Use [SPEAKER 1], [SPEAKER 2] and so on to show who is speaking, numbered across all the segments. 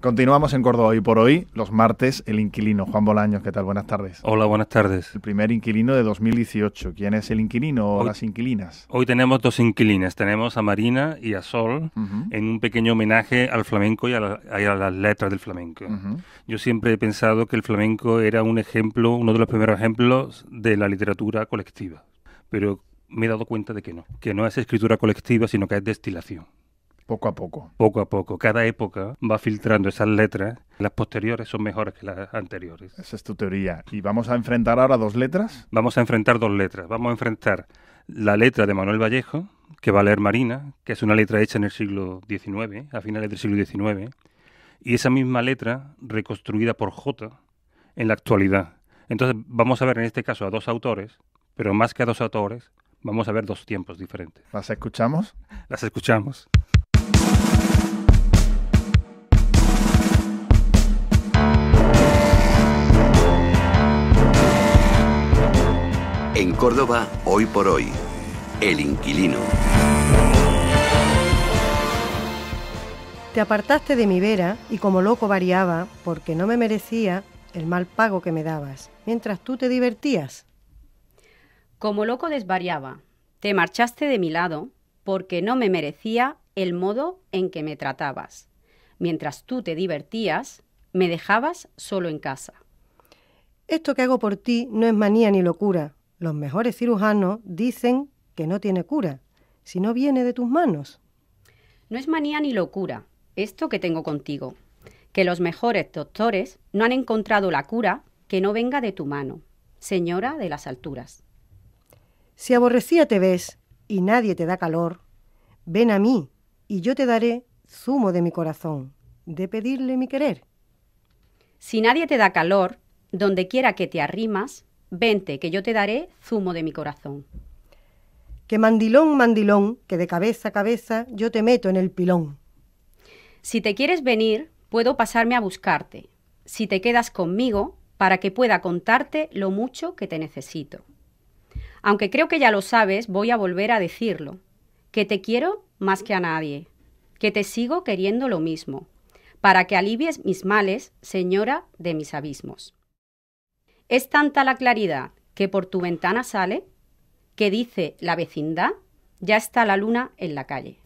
[SPEAKER 1] Continuamos en Córdoba y por hoy, los martes, el inquilino. Juan Bolaños, ¿qué tal? Buenas tardes. Hola, buenas tardes. El primer inquilino de 2018. ¿Quién es el inquilino o las inquilinas? Hoy tenemos dos inquilinas. Tenemos a Marina y a Sol en un pequeño homenaje al flamenco y a, las letras del flamenco. Yo siempre he pensado que el flamenco era un ejemplo, uno de los primeros ejemplos de la literatura colectiva. Pero me he dado cuenta de que no, que no es escritura colectiva, sino que es destilación. Poco a poco. Poco a poco. Cada época va filtrando esas letras. Las posteriores son mejores que las anteriores. Esa es tu teoría. ¿Y vamos a enfrentar ahora dos letras? Vamos a enfrentar dos letras. Vamos a enfrentar la letra de Manuel Vallejo, que va a leer Marina, que es una letra hecha en el siglo XIX, a finales del siglo XIX, y esa misma letra reconstruida por J en la actualidad. Entonces vamos a ver en este caso a dos autores, pero más que a dos autores, vamos a ver dos tiempos diferentes. ¿Las escuchamos? Las escuchamos.
[SPEAKER 2] En Córdoba, hoy por hoy, el inquilino.
[SPEAKER 3] Te apartaste de mi vera y como loco variaba, porque no me merecía el mal pago que me dabas, mientras tú te
[SPEAKER 2] divertías. Como loco desvariaba, te marchaste de mi lado porque no me merecía el modo en que me tratabas. Mientras tú te divertías, me dejabas solo en casa. Esto que hago por ti no
[SPEAKER 3] es manía ni locura. Los mejores cirujanos dicen que no tiene cura, si no viene de tus manos.
[SPEAKER 2] No es manía ni locura esto que tengo contigo, que los mejores doctores no han encontrado la cura que no venga de tu mano, señora de las alturas.
[SPEAKER 3] Si aborrecía te ves y nadie te da calor, ven a mí y yo te daré zumo de mi corazón, de pedirle
[SPEAKER 2] mi querer. Si nadie te da calor, donde quiera que te arrimas, vente, que yo te daré zumo de mi corazón.
[SPEAKER 3] Que mandilón, mandilón,
[SPEAKER 2] que de cabeza a cabeza yo te meto en el pilón. Si te quieres venir, puedo pasarme a buscarte. Si te quedas conmigo, para que pueda contarte lo mucho que te necesito. Aunque creo que ya lo sabes, voy a volver a decirlo. Que te quiero más que a nadie. Que te sigo queriendo lo mismo. Para que alivies mis males, señora de mis abismos. Es tanta la claridad que por tu ventana sale, que dice la vecindad, ya está la luna en la calle.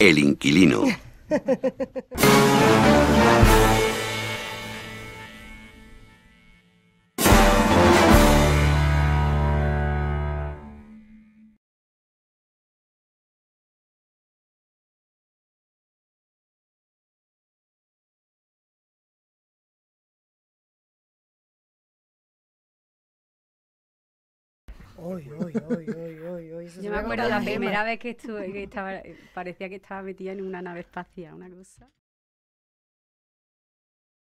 [SPEAKER 2] El inquilino.
[SPEAKER 3] Yo me acuerdo la primera vez
[SPEAKER 2] que estuve, que estaba, parecía que estaba metida en una nave espacial, una cosa.